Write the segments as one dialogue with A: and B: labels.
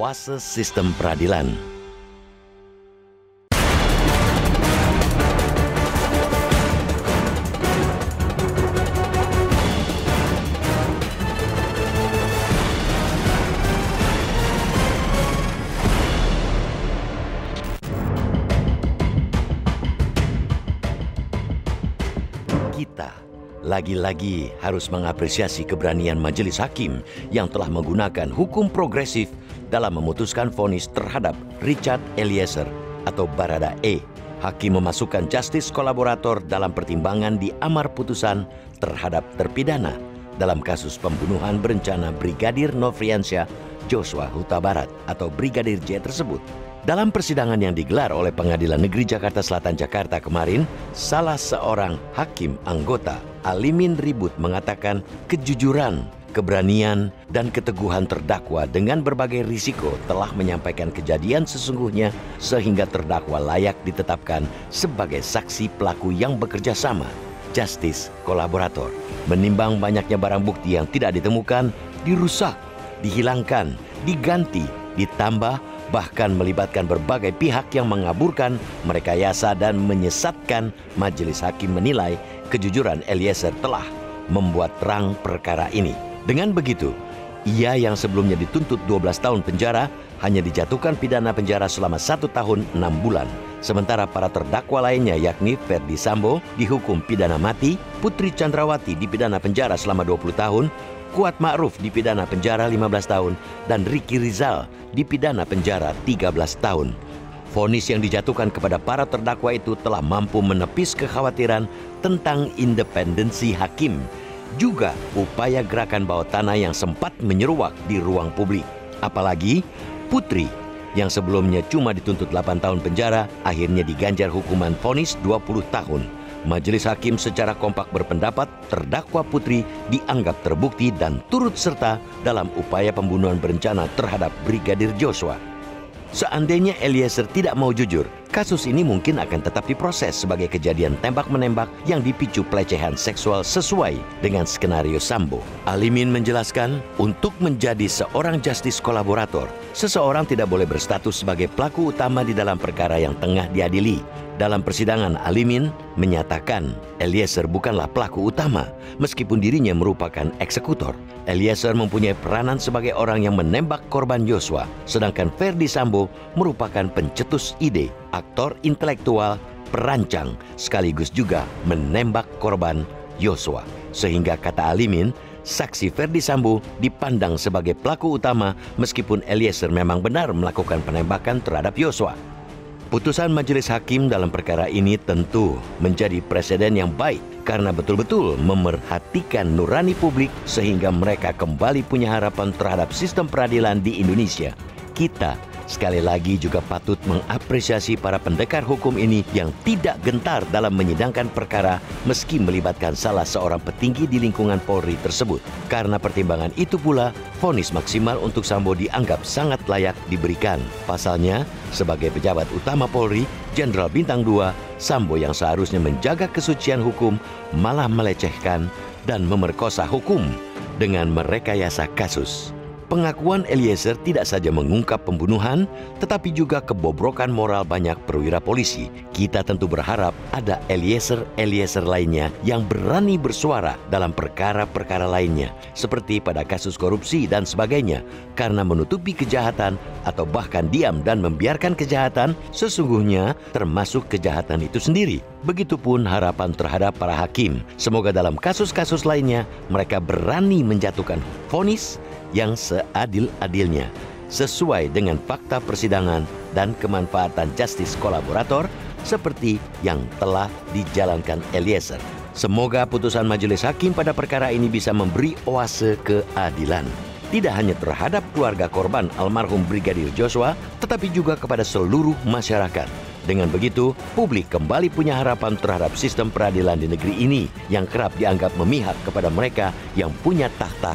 A: oase sistem peradilan. Kita lagi-lagi harus mengapresiasi keberanian majelis hakim yang telah menggunakan hukum progresif dalam memutuskan vonis terhadap Richard Eliezer atau Barada E. Hakim memasukkan justice kolaborator dalam pertimbangan di amar putusan terhadap terpidana dalam kasus pembunuhan berencana Brigadir Nofriansyah Joshua Huta Barat atau Brigadir J tersebut. Dalam persidangan yang digelar oleh Pengadilan Negeri Jakarta Selatan Jakarta kemarin, salah seorang hakim anggota Alimin Ribut mengatakan kejujuran keberanian, dan keteguhan terdakwa dengan berbagai risiko telah menyampaikan kejadian sesungguhnya sehingga terdakwa layak ditetapkan sebagai saksi pelaku yang bekerja sama, justice kolaborator. Menimbang banyaknya barang bukti yang tidak ditemukan, dirusak, dihilangkan, diganti, ditambah, bahkan melibatkan berbagai pihak yang mengaburkan, merekayasa dan menyesatkan, majelis hakim menilai kejujuran Eliezer telah membuat terang perkara ini. Dengan begitu, ia yang sebelumnya dituntut 12 tahun penjara hanya dijatuhkan pidana penjara selama satu tahun enam bulan. Sementara para terdakwa lainnya yakni Ferdi Sambo dihukum pidana mati, Putri Chandrawati pidana penjara selama 20 tahun, Kuat Ma'ruf pidana penjara 15 tahun, dan Riki Rizal di pidana penjara 13 tahun. Fonis yang dijatuhkan kepada para terdakwa itu telah mampu menepis kekhawatiran tentang independensi hakim juga upaya gerakan bawah tanah yang sempat menyeruak di ruang publik. Apalagi Putri yang sebelumnya cuma dituntut 8 tahun penjara akhirnya diganjar hukuman vonis 20 tahun. Majelis hakim secara kompak berpendapat terdakwa Putri dianggap terbukti dan turut serta dalam upaya pembunuhan berencana terhadap Brigadir Joshua. Seandainya Eliezer tidak mau jujur, kasus ini mungkin akan tetap diproses sebagai kejadian tembak-menembak yang dipicu pelecehan seksual sesuai dengan skenario Sambo. Alimin menjelaskan, untuk menjadi seorang justice kolaborator, seseorang tidak boleh berstatus sebagai pelaku utama di dalam perkara yang tengah diadili. Dalam persidangan, Alimin menyatakan Eliezer bukanlah pelaku utama, meskipun dirinya merupakan eksekutor. Eliezer mempunyai peranan sebagai orang yang menembak korban Yosua, sedangkan Ferdi Sambo merupakan pencetus ide aktor intelektual, perancang, sekaligus juga menembak korban Yosua. Sehingga kata Alimin, saksi Ferdi Sambo dipandang sebagai pelaku utama meskipun Eliezer memang benar melakukan penembakan terhadap Yosua. Putusan majelis hakim dalam perkara ini tentu menjadi presiden yang baik karena betul-betul memerhatikan nurani publik sehingga mereka kembali punya harapan terhadap sistem peradilan di Indonesia. Kita sekali lagi juga patut mengapresiasi para pendekar hukum ini yang tidak gentar dalam menyidangkan perkara meski melibatkan salah seorang petinggi di lingkungan Polri tersebut. Karena pertimbangan itu pula, vonis maksimal untuk Sambo dianggap sangat layak diberikan. Pasalnya, sebagai pejabat utama Polri, Jenderal Bintang 2, Sambo yang seharusnya menjaga kesucian hukum malah melecehkan dan memerkosa hukum dengan merekayasa kasus. Pengakuan Eliezer tidak saja mengungkap pembunuhan, tetapi juga kebobrokan moral banyak perwira polisi. Kita tentu berharap ada Eliezer-Eliezer lainnya yang berani bersuara dalam perkara-perkara lainnya, seperti pada kasus korupsi dan sebagainya, karena menutupi kejahatan atau bahkan diam dan membiarkan kejahatan sesungguhnya termasuk kejahatan itu sendiri. Begitupun harapan terhadap para hakim. Semoga dalam kasus-kasus lainnya mereka berani menjatuhkan vonis yang seadil-adilnya sesuai dengan fakta persidangan dan kemanfaatan justice kolaborator seperti yang telah dijalankan Eliezer. Semoga putusan majelis hakim pada perkara ini bisa memberi oase keadilan. Tidak hanya terhadap keluarga korban almarhum Brigadir Joshua, tetapi juga kepada seluruh masyarakat. Dengan begitu, publik kembali punya harapan terhadap sistem peradilan di negeri ini yang kerap dianggap memihak kepada mereka yang punya tahta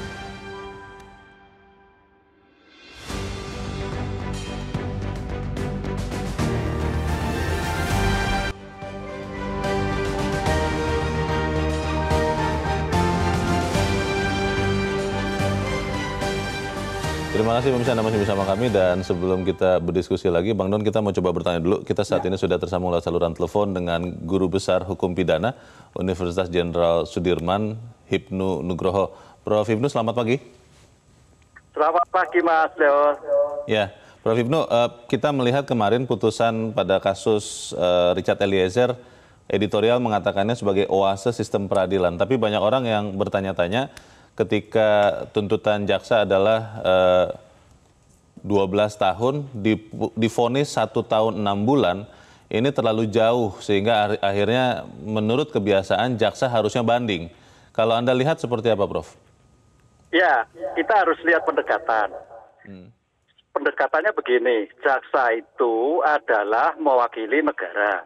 B: kasih pemirsa Anda masih bersama kami dan sebelum kita berdiskusi lagi, Bang Don kita mau coba bertanya dulu. Kita saat ya. ini sudah tersambung lewat saluran telepon dengan Guru Besar Hukum Pidana Universitas Jenderal Sudirman, Hipnu Nugroho. Prof. Hipnu, selamat pagi.
C: Selamat pagi, Mas Leo.
B: Ya, Prof. Hipnu, eh, kita melihat kemarin putusan pada kasus eh, Richard Eliezer, editorial mengatakannya sebagai oase sistem peradilan. Tapi banyak orang yang bertanya-tanya, ketika tuntutan jaksa adalah eh, 12 tahun difonis satu tahun enam bulan ini terlalu jauh sehingga akhirnya menurut kebiasaan jaksa harusnya banding. Kalau Anda lihat seperti apa, Prof?
C: Ya, kita harus lihat pendekatan. Hmm. Pendekatannya begini, jaksa itu adalah mewakili negara,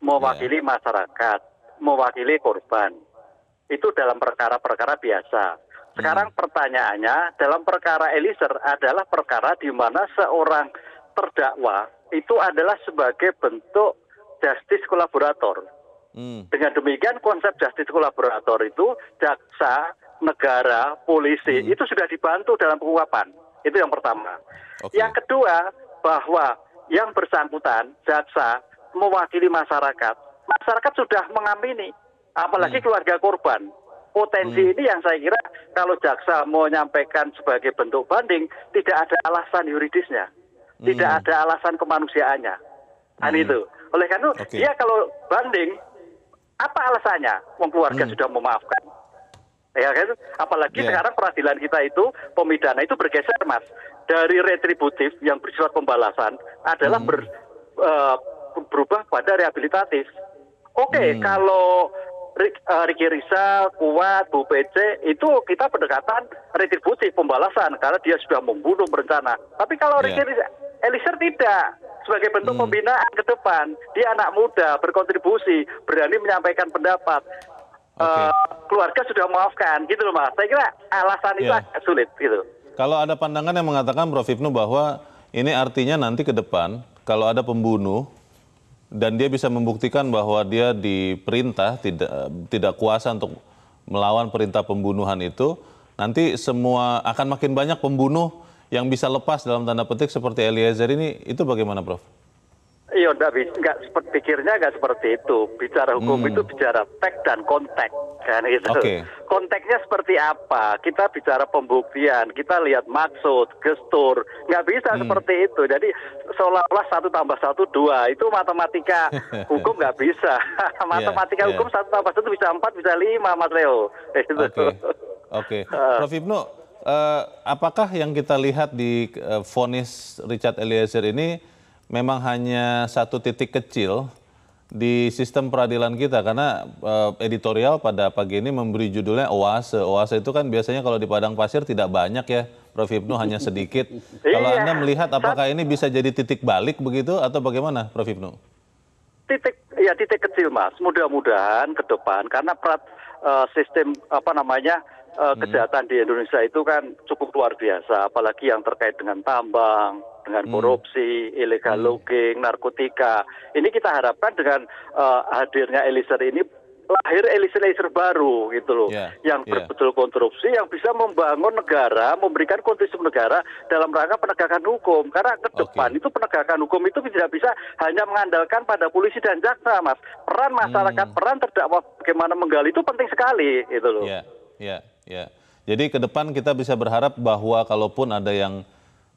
C: mewakili yeah. masyarakat, mewakili korban. Itu dalam perkara-perkara biasa sekarang hmm. pertanyaannya dalam perkara eliezer adalah perkara di mana seorang terdakwa itu adalah sebagai bentuk justice kolaborator. Hmm. Dengan demikian konsep justice kolaborator itu jaksa, negara, polisi hmm. itu sudah dibantu dalam penguapan. Itu yang pertama. Okay. Yang kedua bahwa yang bersangkutan jaksa mewakili masyarakat, masyarakat sudah mengamini, apalagi hmm. keluarga korban potensi hmm. ini yang saya kira kalau jaksa mau menyampaikan sebagai bentuk banding tidak ada alasan yuridisnya, hmm. tidak ada alasan kemanusiaannya. Kan hmm. itu. Oleh karena okay. ya kalau banding apa alasannya? Wong keluarga hmm. sudah memaafkan. Ya kan? Apalagi yeah. sekarang peradilan kita itu pemidana itu bergeser, Mas. Dari retributif yang bersifat pembalasan adalah hmm. ber, uh, berubah pada rehabilitatif. Oke, okay, hmm. kalau Ricky eh, Risa, Kuat, Bu PC itu kita pendekatan retributif pembalasan karena dia sudah membunuh berencana. Tapi kalau yeah. Ricky Risa, Elisir tidak sebagai bentuk hmm. pembinaan ke depan dia anak muda berkontribusi berani menyampaikan pendapat okay. uh, eh, keluarga sudah memaafkan gitu loh mas. Saya kira alasan yeah. itu iya. agak sulit gitu.
D: Kalau
B: ada pandangan yang mengatakan Prof Ibnu bahwa ini artinya nanti ke depan kalau ada pembunuh dan dia bisa membuktikan bahwa dia diperintah tidak tidak kuasa untuk melawan perintah pembunuhan itu, nanti semua akan makin banyak pembunuh yang bisa lepas dalam tanda petik seperti Eliezer ini itu bagaimana Prof?
C: Iya, tapi enggak seperti pikirnya enggak seperti itu. Bicara hukum hmm. itu bicara teks dan konteks kan itu. Okay. Konteksnya seperti apa? Kita bicara pembuktian, kita lihat maksud, gestur, nggak bisa hmm. seperti itu. Jadi seolah-olah satu tambah satu dua itu matematika hukum nggak bisa. Iya, matematika yeah, hukum satu yeah. tambah satu bisa empat bisa lima, Mas Leo. Gitu. Oke,
B: oke, ah. Prof Ibnu. Uh, apakah yang kita lihat di vonis eh, uh, Richard Eliezer ini memang hanya satu titik kecil di sistem peradilan kita karena uh, editorial pada pagi ini memberi judulnya oase. Oase itu kan biasanya kalau di padang pasir tidak banyak ya, Prof Ibnu hanya sedikit. kalau iya. Anda melihat apakah ini bisa jadi titik balik begitu atau bagaimana Prof Ibnu?
C: Titik ya titik kecil Mas. Mudah-mudahan ke depan karena perat uh, sistem apa namanya uh, eh, kejahatan hmm. di Indonesia itu kan cukup luar biasa apalagi yang terkait dengan tambang dengan hmm. korupsi, hmm. illegal logging, narkotika. Ini kita harapkan dengan uh, hadirnya Eliezer ini lahir Eliezer baru gitu loh yeah, yang ya. berbetul yeah. konstruksi yang bisa membangun negara memberikan kontribusi negara dalam rangka penegakan hukum karena ke depan okay. itu penegakan hukum itu tidak bisa hanya mengandalkan pada polisi dan jaksa mas peran masyarakat hmm. peran terdakwa bagaimana menggali itu penting sekali gitu loh ya yeah, ya yeah,
B: ya yeah. jadi ke depan kita bisa berharap bahwa kalaupun ada yang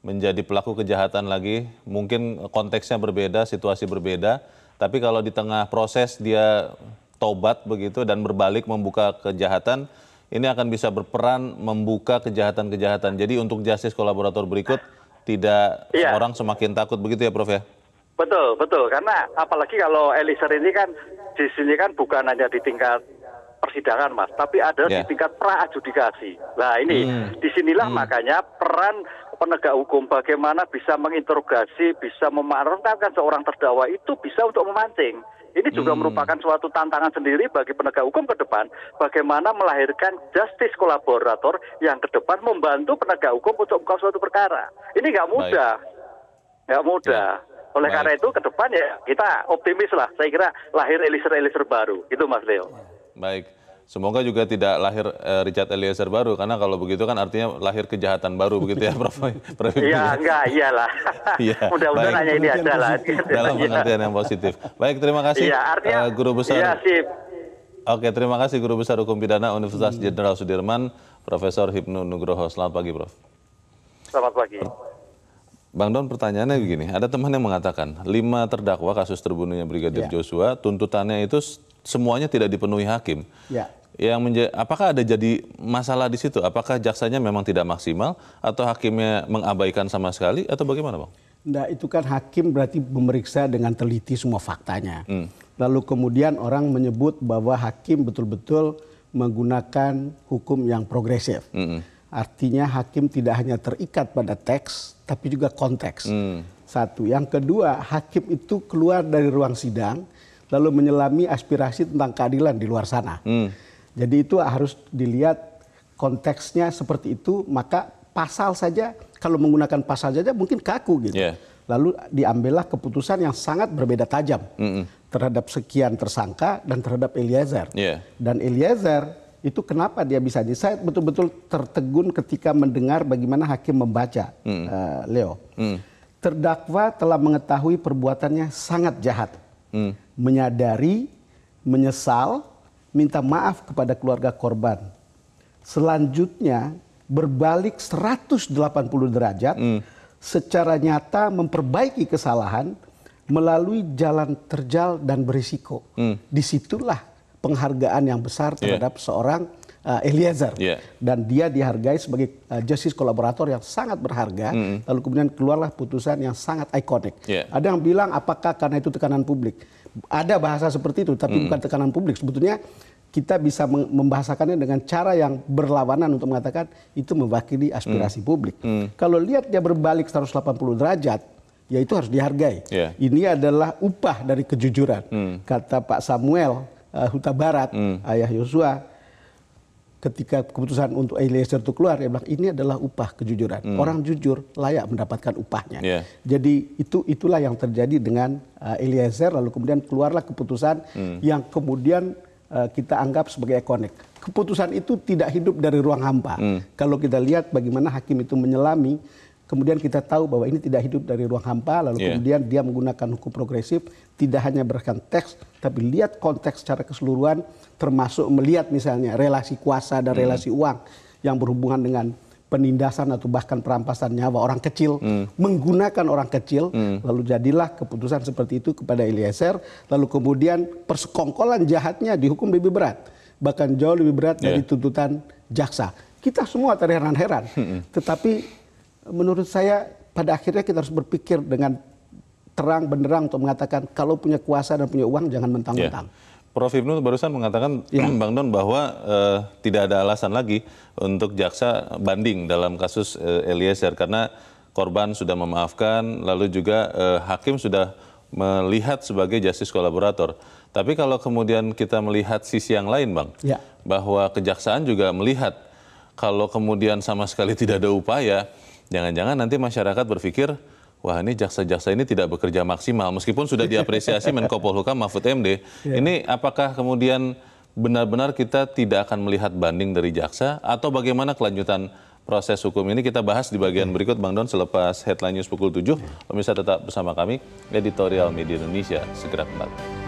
B: menjadi pelaku kejahatan lagi. Mungkin konteksnya berbeda, situasi berbeda, tapi kalau di tengah proses dia tobat begitu dan berbalik membuka kejahatan, ini akan bisa berperan membuka kejahatan-kejahatan. Jadi untuk justice kolaborator berikut tidak ya. orang semakin takut begitu ya Prof ya?
C: Betul, betul. Karena apalagi kalau Eliezer ini kan di sini kan bukan hanya di tingkat persidangan mas, tapi ada yeah. di iya. tingkat pra adjudikasi. Nah ini
E: hmm. disinilah hmm.
C: makanya peran penegak hukum bagaimana bisa menginterogasi, bisa memarahkan seorang terdakwa itu bisa untuk memancing. Ini juga hmm. merupakan suatu tantangan sendiri bagi penegak hukum ke depan, bagaimana melahirkan justice kolaborator yang ke depan membantu penegak hukum untuk mengungkap suatu perkara. Ini nggak mudah, nggak mudah. Ya. Oleh Baik. karena itu ke depan ya kita optimis lah. Saya kira lahir elisir-elisir baru. Itu Mas Leo.
B: Baik. Semoga juga tidak lahir uh, Richard Eliezer baru, karena kalau begitu kan artinya lahir kejahatan baru begitu ya Prof. Prof. Iya, enggak, iyalah.
E: ya, Mudah-mudahan hanya ini adalah Dalam iya. pengertian
B: yang positif. Baik, terima kasih ya, artinya, uh, Guru Besar. Ya, sip. Oke, terima kasih Guru Besar Hukum Pidana Universitas Jenderal Sudirman, Profesor Hipnu Nugroho. Selamat pagi, Prof. Selamat pagi. Bang Don pertanyaannya hmm. begini, ada teman yang mengatakan lima terdakwa kasus terbunuhnya Brigadir ya. Joshua tuntutannya itu semuanya tidak dipenuhi hakim. Ya. Yang apakah ada jadi masalah di situ? Apakah jaksanya memang tidak maksimal atau hakimnya mengabaikan sama sekali atau bagaimana, Bang?
F: Nah, itu kan hakim berarti memeriksa dengan teliti semua faktanya. Hmm. Lalu kemudian orang menyebut bahwa hakim betul-betul menggunakan hukum yang progresif. Hmm. hmm. Artinya hakim tidak hanya terikat pada teks, tapi juga konteks. Hmm. Satu. Yang kedua, hakim itu keluar dari ruang sidang, lalu menyelami aspirasi tentang keadilan di luar sana. Hmm. Jadi itu harus dilihat konteksnya seperti itu, maka pasal saja, kalau menggunakan pasal saja mungkin kaku gitu. Yeah. Lalu diambillah keputusan yang sangat berbeda tajam mm -hmm. terhadap sekian tersangka dan terhadap Eliezer. Yeah. Dan Eliezer itu kenapa dia bisa jadi saya betul-betul tertegun ketika mendengar bagaimana hakim membaca hmm. uh, Leo hmm. terdakwa telah mengetahui perbuatannya sangat jahat hmm. menyadari menyesal minta maaf kepada keluarga korban selanjutnya berbalik 180 derajat hmm. secara nyata memperbaiki kesalahan melalui jalan terjal dan berisiko. Hmm. Disitulah penghargaan yang besar iya. terhadap yeah. seorang uh, Eliezer yeah. dan dia dihargai sebagai uh, justice kolaborator yang sangat berharga mm. lalu kemudian keluarlah putusan yang sangat ikonik yeah. ada yang bilang apakah karena itu tekanan publik ada bahasa seperti itu tapi mm. bukan tekanan publik sebetulnya kita bisa membahasakannya dengan cara yang berlawanan untuk mengatakan itu mewakili aspirasi mm. publik mm. kalau lihat dia berbalik 180 derajat ya itu harus dihargai yeah. ini adalah upah dari kejujuran mm. kata Pak Samuel uh, Huta Barat, hmm. ayah Yosua, ketika keputusan untuk Eliezer itu keluar, dia bilang ini adalah upah kejujuran. Hmm. Orang jujur layak mendapatkan upahnya. Yeah. Jadi itu itulah yang terjadi dengan uh, Eliezer, lalu kemudian keluarlah keputusan hmm. yang kemudian uh, kita anggap sebagai ekonik. Keputusan itu tidak hidup dari ruang hampa. Hmm. Kalau kita lihat bagaimana hakim itu menyelami kemudian kita tahu bahwa ini tidak hidup dari ruang hampa, lalu yeah. kemudian dia menggunakan hukum progresif, tidak hanya berdasarkan teks, tapi lihat konteks secara keseluruhan, termasuk melihat misalnya relasi kuasa dan mm. relasi uang yang berhubungan dengan penindasan atau bahkan perampasan nyawa orang kecil, mm. menggunakan orang kecil, mm. lalu jadilah keputusan seperti itu kepada Eliezer, lalu kemudian persekongkolan jahatnya dihukum lebih berat, bahkan jauh lebih berat yeah. dari tuntutan jaksa. Kita semua terheran-heran, hmm. tetapi menurut saya pada akhirnya kita harus berpikir dengan terang benderang untuk mengatakan kalau punya kuasa dan punya uang jangan mentang-mentang.
B: Yeah. Prof Ibnu barusan mengatakan ya. Bang Don bahwa uh, tidak ada alasan lagi untuk jaksa banding dalam kasus uh, Eliezer karena korban sudah memaafkan lalu juga uh, hakim sudah melihat sebagai justice kolaborator. Tapi kalau kemudian kita melihat sisi yang lain, Bang, ya. bahwa kejaksaan juga melihat kalau kemudian sama sekali tidak ada upaya Jangan-jangan nanti masyarakat berpikir, wah ini jaksa-jaksa ini tidak bekerja maksimal. Meskipun sudah diapresiasi Menko Polhukam Mahfud MD. Ya. Ini apakah kemudian benar-benar kita tidak akan melihat banding dari jaksa? Atau bagaimana kelanjutan proses hukum ini kita bahas di bagian berikut Bang Don selepas headline news pukul 7. Pemirsa tetap bersama kami, Editorial Media Indonesia segera kembali.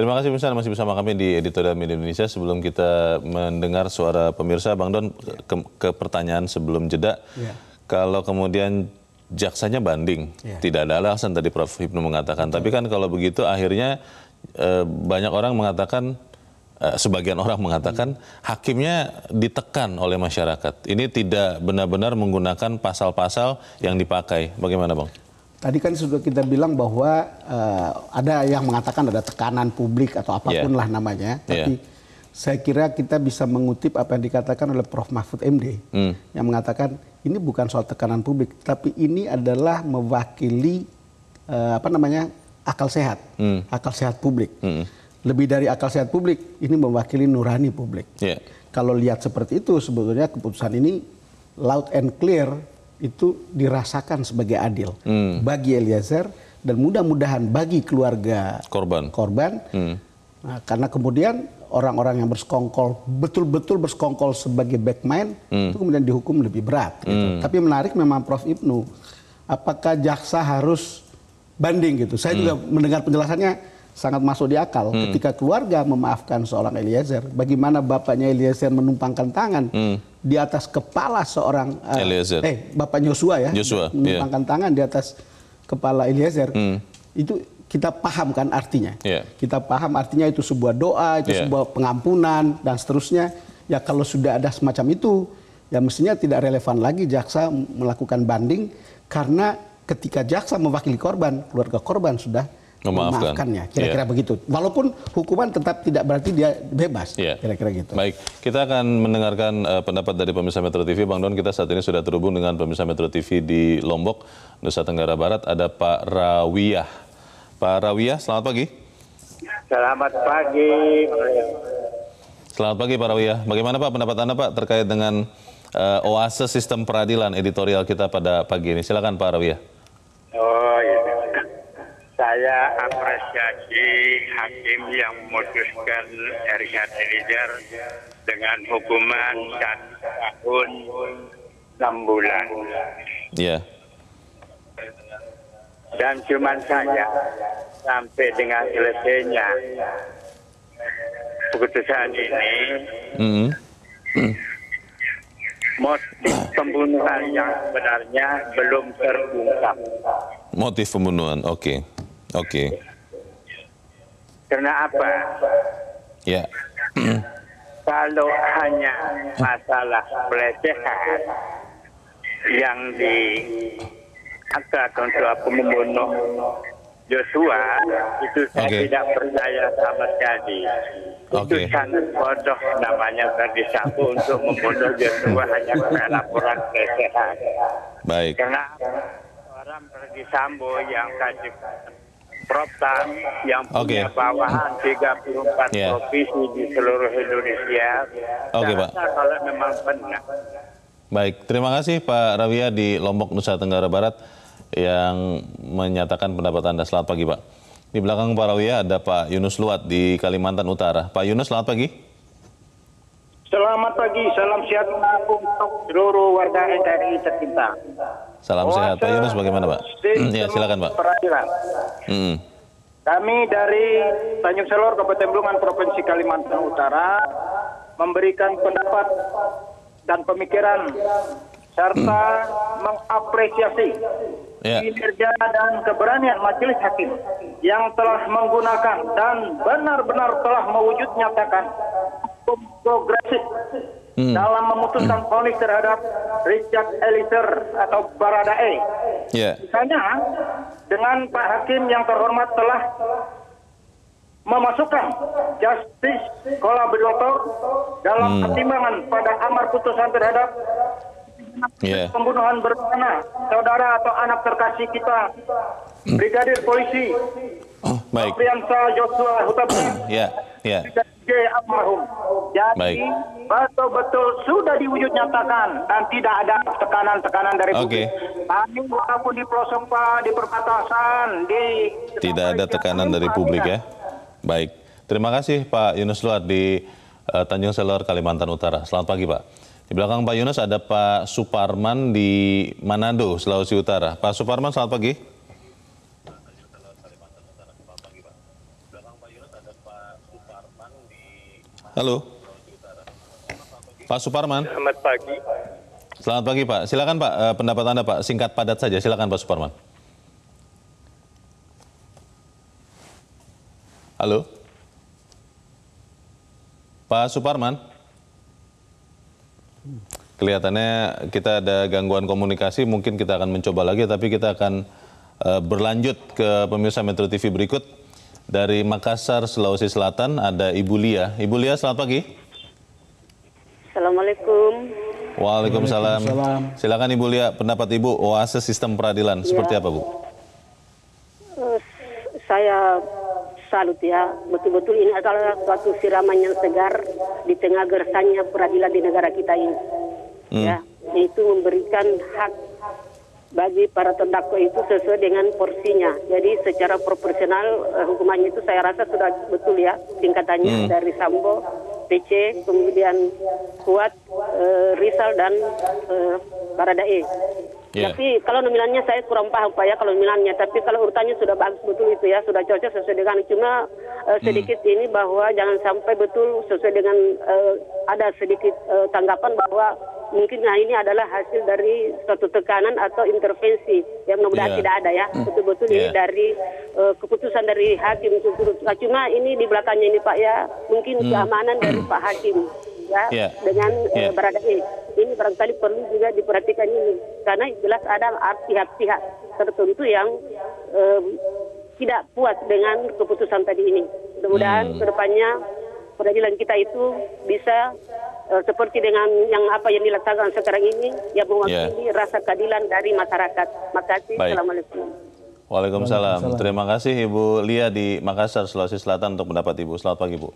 B: Terima kasih pemirsa masih bersama kami di Editorial Media Indonesia. Sebelum kita mendengar suara pemirsa, Bang Don ya. ke, ke pertanyaan sebelum jeda. Ya. Kalau kemudian jaksanya banding, ya. tidak ada alasan tadi Prof Hipnu mengatakan. Tapi kan kalau begitu akhirnya eh, banyak orang mengatakan eh, sebagian orang mengatakan ya. hakimnya ditekan oleh masyarakat. Ini tidak benar-benar menggunakan pasal-pasal yang dipakai. Bagaimana, Bang?
F: Tadi kan sudah kita bilang bahwa uh, ada yang mengatakan ada tekanan publik atau apapun yeah. lah namanya, iya. tapi yeah. saya kira kita bisa mengutip apa yang dikatakan oleh Prof. Mahfud MD mm. yang mengatakan ini bukan soal tekanan publik, tapi ini adalah mewakili uh, apa namanya akal sehat, mm. akal sehat publik. Mm. Lebih dari akal sehat publik, ini mewakili nurani publik. Yeah. Kalau lihat seperti itu, sebetulnya keputusan ini loud and clear itu dirasakan sebagai adil hmm. bagi Eliezer dan mudah-mudahan bagi keluarga korban. Korban. Hmm. Nah, karena kemudian orang-orang yang bersekongkol betul-betul bersekongkol sebagai backman hmm. itu kemudian dihukum lebih berat. Gitu. Hmm. Tapi menarik memang Prof Ibnu, apakah jaksa harus banding gitu? Saya hmm. juga mendengar penjelasannya sangat masuk di akal hmm. ketika keluarga memaafkan seorang Eliezer bagaimana bapaknya Eliezer menumpangkan tangan hmm. di atas kepala seorang uh,
B: Eliezer. eh
F: bapak Yosua ya Joshua, iya. menumpangkan yeah. tangan di atas kepala Eliezer hmm. itu kita paham kan artinya yeah. kita paham artinya itu sebuah doa itu yeah. sebuah pengampunan dan seterusnya ya kalau sudah ada semacam itu ya mestinya tidak relevan lagi jaksa melakukan banding karena ketika jaksa mewakili korban keluarga korban sudah memaafkan. memaafkannya. Iya. Kira-kira yeah. begitu. Walaupun hukuman tetap tidak berarti dia bebas. Iya. Kira-kira yeah. gitu.
B: Baik, kita akan mendengarkan uh, pendapat dari pemirsa Metro TV. Bang Don, kita saat ini sudah terhubung dengan pemirsa Metro TV di Lombok, Nusa Tenggara Barat. Ada Pak Rawiyah. Pak Rawiyah, selamat pagi.
G: Selamat pagi.
B: Selamat pagi Pak Rawiyah. Bagaimana Pak pendapat Anda Pak terkait dengan uh, oase sistem peradilan editorial kita pada pagi ini? Silakan Pak Rawiyah.
G: Oh, iya saya apresiasi hakim yang memutuskan Richard Eliezer dengan hukuman satu tahun enam bulan. Iya. Yeah. Dan cuman saya sampai dengan selesainya keputusan ini,
E: mm -hmm.
G: motif pembunuhan yang sebenarnya belum terungkap.
B: Motif pembunuhan, oke. Okay. Oke. Okay. Karena apa? Ya.
G: Kalau hanya masalah pelecehan yang di atas untuk membunuh Joshua itu saya okay. tidak percaya sama sekali. Okay. Itu sangat bodoh namanya Tadi Sambo untuk membunuh Joshua hanya karena laporan pelecehan. Baik. Karena orang Verdi Sambo yang kasih. Proptan yang punya okay. bawahan 34 yeah. provinsi di seluruh Indonesia. Oke, okay, Pak. Kalau memang benar.
B: Baik, terima kasih Pak Rawia di Lombok Nusa Tenggara Barat yang menyatakan pendapat Anda. Selamat pagi, Pak. Di belakang Pak Rawia ada Pak Yunus Luat di Kalimantan Utara. Pak Yunus, selamat pagi.
D: Selamat pagi, salam sehat untuk seluruh warga NKRI tercinta.
B: Salam Wasa sehat, Pak Yunus bagaimana Pak? Hmm, ya silakan Pak.
D: Perairan. Hmm. Kami dari Tanjung Selor, Kabupaten Blungan, Provinsi Kalimantan Utara memberikan pendapat dan pemikiran serta hmm. mengapresiasi yeah. kinerja dan keberanian Majelis Hakim yang telah menggunakan dan benar-benar telah mewujud nyatakan progresif hmm. dalam memutuskan vonis hmm. terhadap Richard Eliezer atau Baradae. Yeah. Misalnya dengan Pak Hakim yang terhormat telah memasukkan justice kolaborator dalam hmm. pertimbangan pada amar putusan terhadap yeah. pembunuhan berencana saudara atau anak terkasih kita hmm. Brigadir Polisi oh, baik. Joshua Hutabarat.
E: yeah. yeah.
D: Syekh Almarhum. Jadi betul-betul sudah diwujud nyatakan dan tidak ada tekanan-tekanan dari okay. publik. Kami walaupun di pelosok di perbatasan, di
B: tidak ada tekanan dari publik ya. Baik. Terima kasih Pak Yunus Luar di uh, Tanjung Selor Kalimantan Utara. Selamat pagi Pak. Di belakang Pak Yunus ada Pak Suparman di Manado, Sulawesi Utara. Pak Suparman, selamat pagi. Halo. Pak Suparman.
G: Selamat pagi.
B: Selamat pagi Pak. Silakan Pak eh, pendapat Anda Pak. Singkat padat saja. Silakan Pak Suparman. Halo. Pak Suparman. Kelihatannya kita ada gangguan komunikasi, mungkin kita akan mencoba lagi, tapi kita akan eh, berlanjut ke pemirsa Metro TV berikut. Dari Makassar, Sulawesi Selatan ada Ibu Lia. Ibu Lia, selamat pagi.
H: Assalamualaikum.
B: Waalaikumsalam. Silakan Ibu Lia, pendapat Ibu oase sistem peradilan ya. seperti apa, Bu?
H: Eh, saya salut ya. Betul-betul ini adalah suatu siraman yang segar di tengah gersangnya peradilan di negara kita ini. Hmm. Ya, itu memberikan hak bagi para terdakwa itu sesuai dengan porsinya. Jadi secara proporsional uh, hukumannya itu saya rasa sudah betul ya tingkatannya hmm. dari Sambo, PC, kemudian Kuat, uh, Rizal dan uh, Baradae. Yeah. Tapi kalau nominalnya saya kurang paham Pak ya kalau nominalnya, tapi kalau urutannya sudah bagus betul itu ya, sudah cocok sesuai dengan cuma uh, sedikit hmm. ini bahwa jangan sampai betul sesuai dengan uh, ada sedikit uh, tanggapan bahwa mungkin nah ini adalah hasil dari suatu tekanan atau intervensi yang mudah-mudahan yeah. tidak ada ya hmm. betul-betul yeah. ini iya. dari uh, keputusan dari hakim nah, cuma ini di belakangnya ini pak ya mungkin mm. keamanan dari pak hakim juga yeah. dengan yeah. Iya. berada ini. Ini barangkali perlu juga diperhatikan ini karena jelas ada pihak-pihak tertentu yang um, tidak puas dengan keputusan tadi ini. Mudah-mudahan hmm. kedepannya peradilan kita itu bisa uh, seperti dengan yang apa yang dilaksanakan sekarang ini yang mewakili yeah. rasa keadilan dari masyarakat. Makasih. Baik. Assalamualaikum.
B: Waalaikumsalam. Waalaikumsalam. Terima kasih Ibu Lia di Makassar, Sulawesi Selatan untuk pendapat Ibu. Selamat pagi, Bu.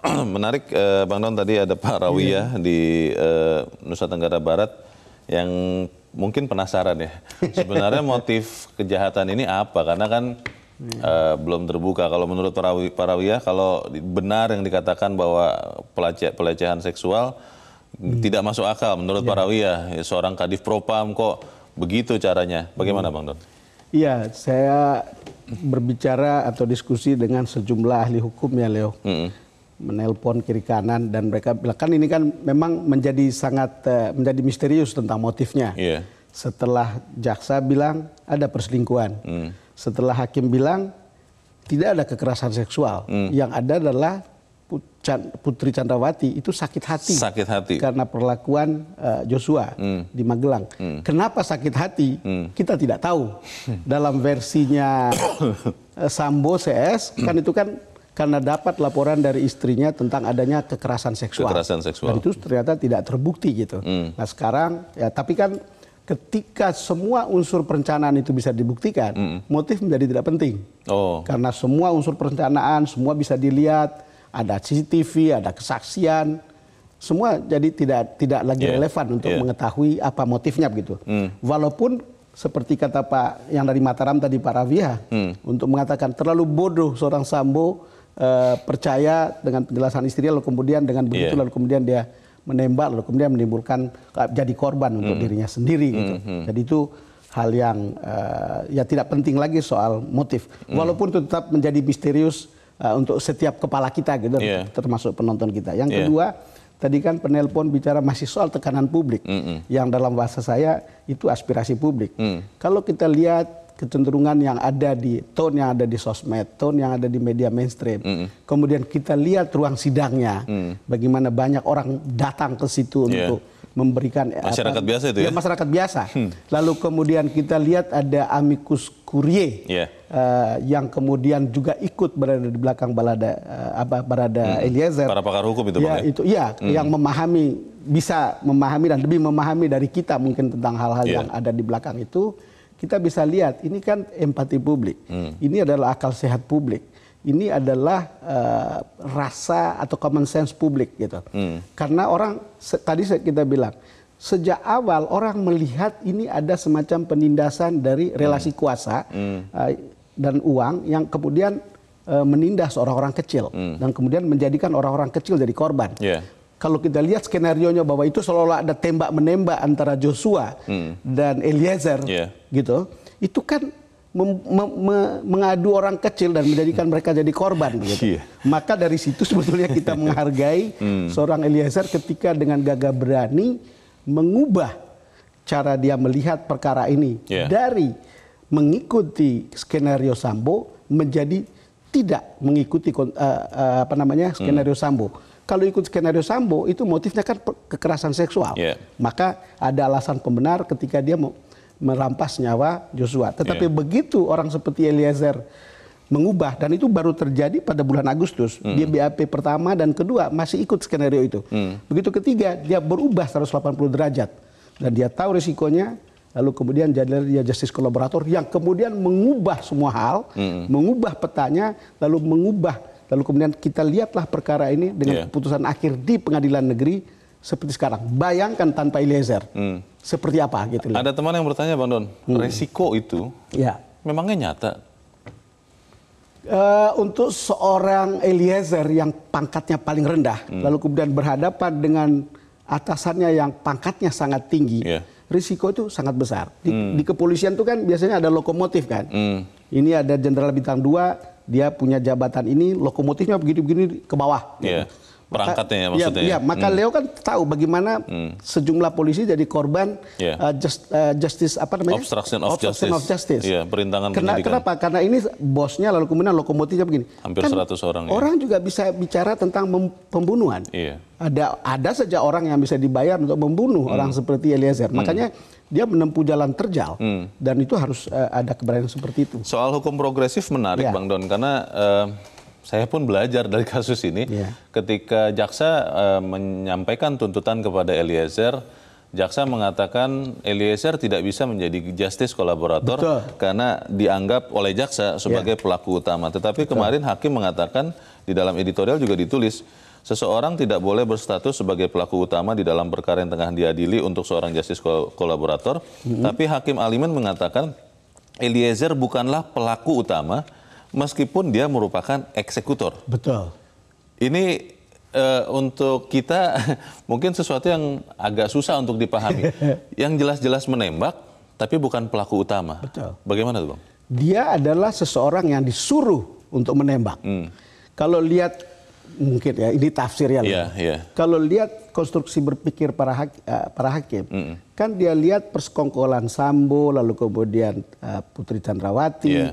B: Menarik eh, Bang Don tadi ada Pak Rawiyah yeah. di eh, Nusa Tenggara Barat yang mungkin penasaran ya.
E: Sebenarnya
B: motif kejahatan ini apa? Karena kan yeah. Iya. belum terbuka. Kalau menurut Pak Rawiyah, kalau benar yang dikatakan bahwa pelece pelecehan seksual hmm. tidak masuk akal menurut para Pak iya. Rawiyah, ya, seorang Kadif Propam kok begitu caranya. Bagaimana hmm. Bang Don?
F: Iya, saya berbicara atau diskusi dengan sejumlah ahli hukum ya Leo. Hmm menelpon kiri kanan dan mereka bilang kan ini kan memang menjadi sangat uh, menjadi misterius tentang motifnya. Yeah. Setelah jaksa bilang ada perselingkuhan, mm. setelah hakim bilang tidak ada kekerasan seksual, mm. yang ada adalah Putri Chandrawati itu sakit hati, sakit hati. karena perlakuan uh, Joshua mm. di Magelang. Mm. Kenapa sakit hati? Mm. Kita tidak tahu. Dalam versinya eh, Sambo CS kan itu kan karena dapat laporan dari istrinya tentang adanya kekerasan seksual. Kekerasan seksual. Dan itu ternyata tidak terbukti gitu. Hmm. Nah sekarang ya tapi kan ketika semua unsur perencanaan itu bisa dibuktikan, hmm. motif menjadi tidak penting. Oh. Karena semua unsur perencanaan, semua bisa dilihat, ada CCTV, ada kesaksian, semua jadi tidak tidak lagi yeah. relevan untuk yeah. mengetahui apa motifnya begitu. Hmm. Walaupun seperti kata Pak yang dari Mataram tadi Pak Ravia, hmm. untuk mengatakan terlalu bodoh seorang Sambo Eh, percaya dengan penjelasan istri lalu kemudian dengan begitu yeah. lalu kemudian dia menembak lalu kemudian menimbulkan eh, jadi korban untuk mm. dirinya sendiri Mm -hmm. Jadi itu hal yang uh, ya tidak penting lagi soal motif. Mm. Walaupun itu tetap menjadi misterius uh, untuk setiap kepala kita gitu yeah. termasuk penonton kita. Yang yeah. kedua Tadi kan penelpon bicara masih soal tekanan publik, mm -mm. yang dalam bahasa saya itu aspirasi publik. Mm. Kalau kita lihat kecenderungan yang ada di tone yang ada di sosmed, tone yang ada di media mainstream. Mm. Kemudian kita lihat ruang sidangnya, mm. bagaimana banyak orang datang ke situ yeah. untuk memberikan eh, masyarakat apa, biasa itu ya, ya masyarakat biasa. Hmm. Lalu kemudian kita lihat ada amicus curiae yeah. Iya. uh, yang kemudian juga ikut berada di belakang balada uh, apa Barada hmm.
B: Eliezer. Para pakar hukum itu ya, bang, ya? itu ya hmm. yang
F: memahami bisa memahami dan lebih memahami dari kita mungkin tentang hal-hal yeah. yang ada di belakang itu kita bisa lihat ini kan empati publik, hmm. ini adalah akal sehat publik, ini adalah uh, rasa atau common sense publik gitu. Hmm. Karena orang tadi kita bilang sejak awal orang melihat ini ada semacam penindasan dari hmm. relasi hmm. kuasa hmm. Uh, dan uang yang kemudian uh, menindas orang-orang kecil hmm. dan kemudian menjadikan orang-orang kecil jadi korban. Yeah kalau kita lihat skenario-nya bahwa itu seolah-olah ada tembak-menembak antara Joshua hmm. dan Eliezer yeah. gitu. Itu kan Mem, me, me, mengadu orang kecil dan menjadikan mereka jadi korban. Gitu. Yeah. Maka dari situ sebetulnya kita menghargai mm. seorang Eliezer ketika dengan gagah berani mengubah cara dia melihat perkara ini yeah. dari mengikuti skenario Sambo menjadi tidak mengikuti uh, uh, apa namanya skenario mm. Sambo kalau ikut skenario Sambo itu motifnya kan kekerasan seksual. Yeah. Maka ada alasan pembenar ketika dia mau merampas nyawa Joshua. Tetapi yeah. begitu orang seperti Eliezer mengubah dan itu baru terjadi pada bulan Agustus. Mm. Dia BAP pertama dan kedua masih ikut skenario itu. Mm. Begitu ketiga dia berubah 180 derajat dan dia tahu risikonya lalu kemudian jadilah dia justice kolaborator yang kemudian mengubah semua hal, mm. mengubah petanya, lalu mengubah Lalu kemudian kita lihatlah perkara ini dengan yeah. keputusan akhir di pengadilan negeri seperti sekarang. Bayangkan tanpa Eliezer. Hmm. Seperti apa gitu.
B: Ada teman yang bertanya Bang Don, hmm. resiko itu yeah. memangnya nyata?
F: Uh, untuk seorang Eliezer yang pangkatnya paling rendah, hmm. lalu kemudian berhadapan dengan atasannya yang pangkatnya sangat tinggi, yeah. risiko itu sangat besar. Di, hmm. di kepolisian itu kan biasanya ada lokomotif kan. Hmm. Ini ada jenderal bintang 2, dia punya jabatan ini lokomotifnya begini-begini ke bawah.
E: Gitu. Yeah perangkatnya ya iya, maksudnya. Ya, ya. maka hmm. Leo
F: kan tahu bagaimana hmm. sejumlah polisi jadi korban yeah. Iya. uh, just, uh, justice apa namanya? Obstruction of Obstruction justice. Of justice. Yeah,
B: perintangan Kena, Kenapa?
F: Karena ini bosnya lalu kemudian lokomotifnya begini. Hampir kan 100 orang. Ya. Orang juga bisa bicara tentang pembunuhan. Yeah. Ada ada saja orang yang bisa dibayar untuk membunuh hmm. orang seperti Eliezer. Hmm. Makanya dia menempuh jalan terjal hmm. dan itu harus uh, ada keberanian seperti itu.
B: Soal hukum progresif menarik yeah. Bang Don karena uh, saya pun belajar dari kasus ini yeah. ketika jaksa e, menyampaikan tuntutan kepada Eliezer jaksa mengatakan Eliezer tidak bisa menjadi justice kolaborator karena dianggap oleh jaksa sebagai yeah. pelaku utama tetapi Betul. kemarin hakim mengatakan di dalam editorial juga ditulis Seseorang tidak boleh berstatus sebagai pelaku utama di dalam perkara yang tengah diadili untuk seorang justice kolaborator. Mm -hmm. Tapi Hakim Aliman mengatakan Eliezer bukanlah pelaku utama, meskipun dia merupakan eksekutor. Betul. Ini uh, untuk kita mungkin sesuatu yang agak susah untuk dipahami. yang jelas-jelas menembak, tapi bukan pelaku utama. Betul. Bagaimana tuh, Bang?
F: Dia adalah seseorang yang disuruh untuk menembak. Hmm. Kalau lihat mungkin ya ini tafsirnya yeah, lah. Iya. yeah. kalau lihat konstruksi berpikir para hak, eh, para hakim -mm. kan dia lihat persekongkolan Sambo lalu kemudian eh, Putri Chandrawati yeah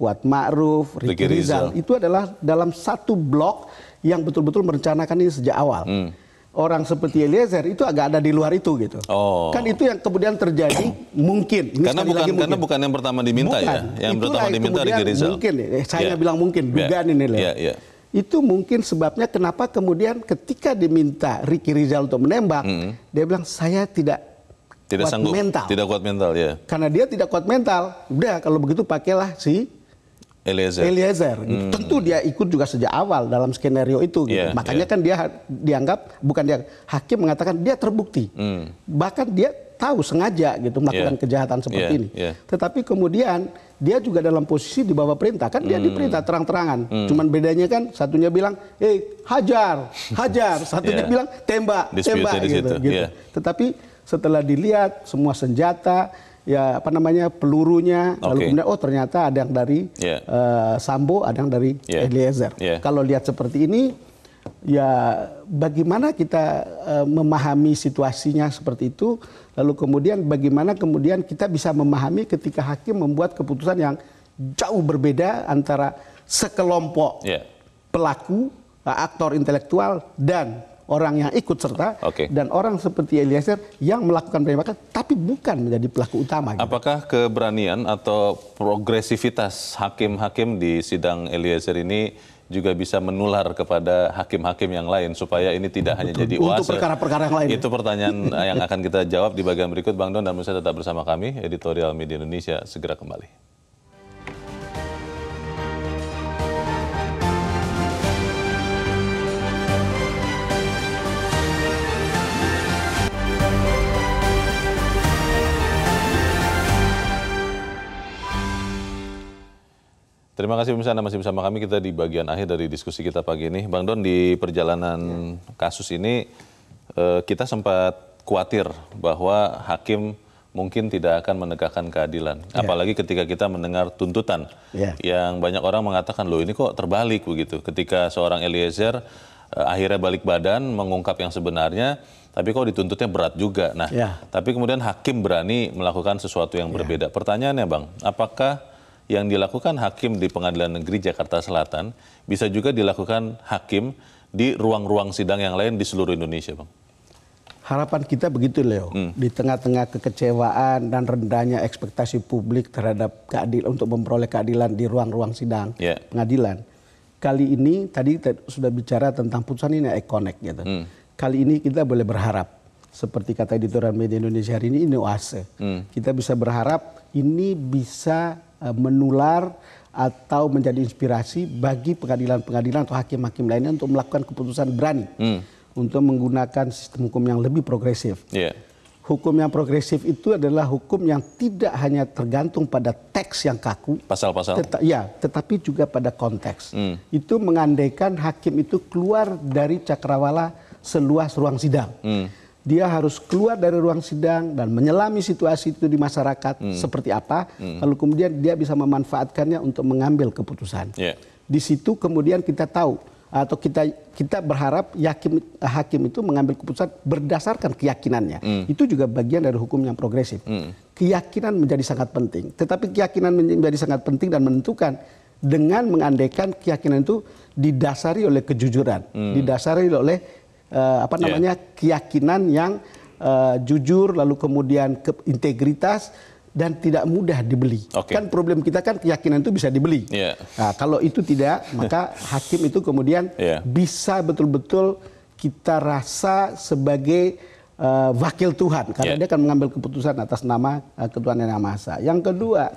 F: Kuat Ma'ruf, Ricky Rizal. Itu adalah dalam satu blok yang betul-betul merencanakan ini sejak awal. Hmm. Orang seperti Eliezer itu agak ada di luar itu gitu. Oh. Kan itu yang kemudian terjadi mungkin. Ini karena bukan lagi mungkin. karena
B: bukan yang pertama diminta ya? bukan. ya. Yang Itulah pertama diminta Ricky Rizal. Mungkin eh, ya. saya yeah. bilang mungkin ya. dugaan yeah. ini lah. Yeah, yeah.
F: Itu mungkin sebabnya kenapa kemudian ketika diminta Ricky Rizal untuk menembak, mm. dia bilang saya tidak tidak kuat sanggup, mental.
B: Tidak kuat mental ya.
F: Karena dia tidak kuat mental. Udah kalau begitu pakailah si
B: Eliezer. Eliezer. Hmm. Tentu
F: dia ikut juga sejak awal dalam skenario itu. Gitu. Yeah, Makanya yeah. kan dia dianggap bukan dia hakim mengatakan dia terbukti. Hmm. Bahkan dia tahu sengaja gitu melakukan yeah. kejahatan seperti yeah, ini. Yeah. Tetapi kemudian dia juga dalam posisi di bawah perintah kan dia hmm. diperintah terang-terangan. Hmm. Cuman bedanya kan satunya bilang, "Eh, hajar, hajar." Satunya yeah. bilang, "Tembak, Dispute tembak." Gitu, gitu. Yeah. Tetapi setelah dilihat semua senjata ya apa namanya pelurunya okay. lalu kemudian oh ternyata ada yang dari yeah. Ya. uh, Sambo ada yang dari yeah. Eliezer yeah. kalau lihat seperti ini ya bagaimana kita uh, memahami situasinya seperti itu lalu kemudian bagaimana kemudian kita bisa memahami ketika hakim membuat keputusan yang jauh berbeda antara sekelompok yeah. pelaku eh, aktor intelektual dan orang yang ikut serta okay. dan orang seperti Eliezer yang melakukan penembakan tapi bukan menjadi pelaku utama. Gitu.
B: Apakah keberanian atau progresivitas hakim-hakim di sidang Eliezer ini juga bisa menular kepada hakim-hakim yang lain supaya ini tidak Betul. hanya jadi Untuk perkara-perkara yang lain. Itu pertanyaan yang akan kita jawab di bagian berikut Bang Don dan Musa tetap bersama kami editorial Media Indonesia segera kembali. Terima kasih pemirsa Anda masih bersama kami. Kita di bagian akhir dari diskusi kita pagi ini. Bang Don, di perjalanan ya. kasus ini eh, kita sempat khawatir bahwa hakim mungkin tidak akan menegakkan keadilan. Ya. Apalagi ketika kita mendengar tuntutan ya. yang banyak orang mengatakan loh ini kok terbalik begitu. Ketika seorang Eliezer eh, akhirnya balik badan mengungkap yang sebenarnya, tapi kok dituntutnya berat juga. Nah, ya. tapi kemudian hakim berani melakukan sesuatu yang ya. berbeda. Pertanyaannya bang, apakah yang dilakukan hakim di Pengadilan Negeri Jakarta Selatan bisa juga dilakukan hakim di ruang-ruang sidang yang lain di seluruh Indonesia, Bang.
F: Harapan kita begitu, Leo. Hmm. Di tengah-tengah kekecewaan dan rendahnya ekspektasi publik terhadap keadilan untuk memperoleh keadilan di ruang-ruang sidang yeah. pengadilan. Kali ini tadi sudah bicara tentang putusan ini ekonek gitu. Hmm. Kali ini kita boleh berharap seperti kata editoran media Indonesia hari ini ini oase. Hmm. Kita bisa berharap ini bisa Eh, menular atau menjadi inspirasi bagi pengadilan-pengadilan atau hakim-hakim lainnya untuk melakukan keputusan berani hmm. untuk menggunakan sistem hukum yang lebih progresif. Yeah. Hukum yang progresif itu adalah hukum yang tidak hanya tergantung pada teks yang kaku,
B: pasal-pasal, teta
F: ya, tetapi juga pada konteks. Hmm. Itu mengandaikan hakim itu keluar dari cakrawala seluas ruang sidang. Hmm dia harus keluar dari ruang sidang dan menyelami situasi itu di masyarakat hmm. seperti apa, hmm. lalu kemudian dia bisa memanfaatkannya untuk mengambil keputusan. Yeah. Di situ kemudian kita tahu atau kita kita berharap yakim, hakim itu mengambil keputusan berdasarkan keyakinannya. Hmm. Itu juga bagian dari hukum yang progresif. Hmm. Keyakinan menjadi sangat penting. Tetapi keyakinan menjadi sangat penting dan menentukan dengan mengandaikan keyakinan itu didasari oleh kejujuran, hmm. didasari oleh uh, apa iya. namanya yeah. keyakinan yang uh, jujur lalu kemudian ke integritas dan tidak mudah dibeli. Okay. Kan problem kita kan keyakinan itu bisa dibeli. Yeah. Nah, kalau itu tidak, maka hakim itu kemudian yeah. bisa betul-betul kita rasa sebagai uh, wakil Tuhan karena yeah. dia akan mengambil keputusan atas nama uh, ketuhanan yang Maha Esa. Yang kedua,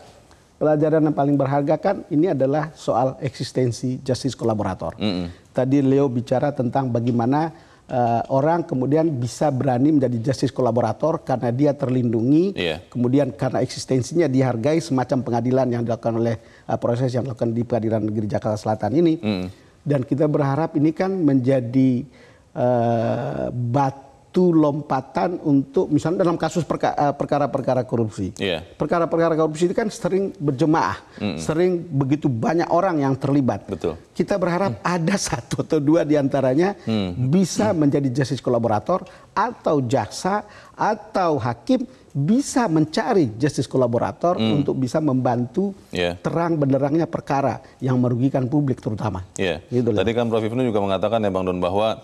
F: pelajaran yang paling berharga kan ini adalah soal eksistensi justice kolaborator. Mm -hmm. Tadi Leo bicara tentang bagaimana uh, orang kemudian bisa berani menjadi justice kolaborator karena dia terlindungi, yeah. kemudian karena eksistensinya dihargai semacam pengadilan yang dilakukan oleh uh, proses yang dilakukan di Pengadilan Negeri Jakarta Selatan ini. Mm. Dan kita berharap ini kan menjadi uh, eh, batu satu lompatan untuk misalnya dalam kasus eh, perkara-perkara korupsi. Iya. Perkara-perkara korupsi itu kan sering berjemaah, mm -hmm. sering begitu banyak orang yang terlibat. Betul. Kita berharap mm. ada satu atau dua diantaranya mm. bisa mm. menjadi justice kolaborator atau jaksa atau hakim bisa mencari justice kolaborator mm. untuk bisa membantu yeah. terang benderangnya perkara yang merugikan publik terutama.
B: Yeah. Gitu Tadi kan Prof Ibnu juga mengatakan ya Bang Don bahwa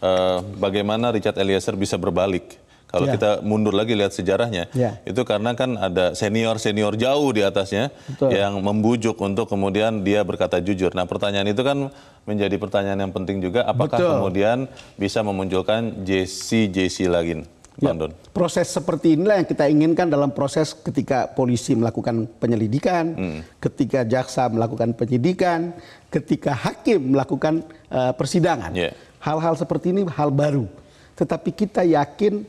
B: Eh, bagaimana Richard Eliezer bisa berbalik. Kalau yeah. kita mundur lagi lihat sejarahnya, yeah. itu karena kan ada senior-senior jauh di atasnya Betul. yang membujuk untuk kemudian dia berkata jujur. Nah, pertanyaan itu kan menjadi pertanyaan yang penting juga apakah Betul. kemudian bisa memunculkan JC JC lagi. Ya, London.
F: proses seperti inilah yang kita inginkan dalam proses ketika polisi melakukan penyelidikan, hmm. ketika jaksa melakukan penyidikan, ketika hakim melakukan uh, persidangan. Yeah hal-hal seperti ini hal baru. Tetapi kita yakin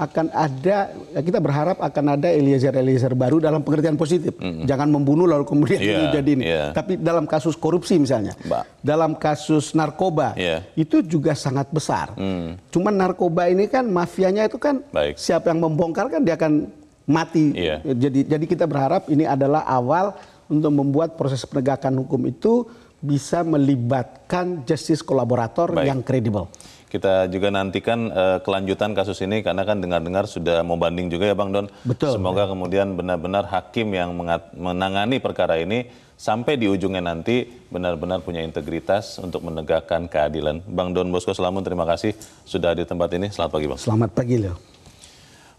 F: akan ada ya kita berharap akan ada Eliezer-Eliezer baru dalam pengertian positif. Mm -hmm. Jangan membunuh lalu kemudian yeah, ini jadi ini. Yeah. Tapi dalam kasus korupsi misalnya, ba. dalam kasus narkoba yeah. itu juga sangat besar. Mm. Cuman narkoba ini kan mafianya itu kan Baik. siapa yang membongkar kan dia akan mati. Yeah. Jadi jadi kita berharap ini adalah awal untuk membuat proses penegakan hukum itu bisa melibatkan justice kolaborator yang kredibel.
B: Kita juga nantikan uh, kelanjutan kasus ini karena kan dengar-dengar sudah mau banding juga ya Bang Don. Betul. Semoga kemudian benar-benar hakim yang menangani perkara ini sampai di ujungnya nanti benar-benar punya integritas untuk menegakkan keadilan. Bang Don Bosco Selamun terima kasih sudah di tempat ini. Selamat pagi Bang.
F: Selamat pagi Leo.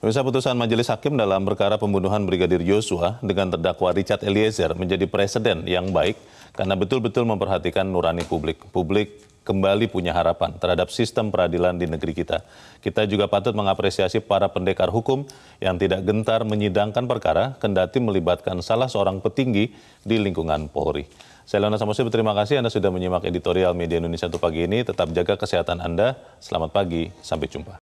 B: Pemirsa putusan Majelis Hakim dalam perkara pembunuhan Brigadir Yosua dengan terdakwa Richard Eliezer menjadi presiden yang baik karena betul-betul memperhatikan nurani publik. Publik kembali punya harapan terhadap sistem peradilan di negeri kita. Kita juga patut mengapresiasi para pendekar hukum yang tidak gentar menyidangkan perkara kendati melibatkan salah seorang petinggi di lingkungan Polri. Saya Leona Samosir, terima kasih Anda sudah menyimak editorial Media Indonesia untuk pagi ini. Tetap jaga kesehatan Anda. Selamat
E: pagi, sampai jumpa.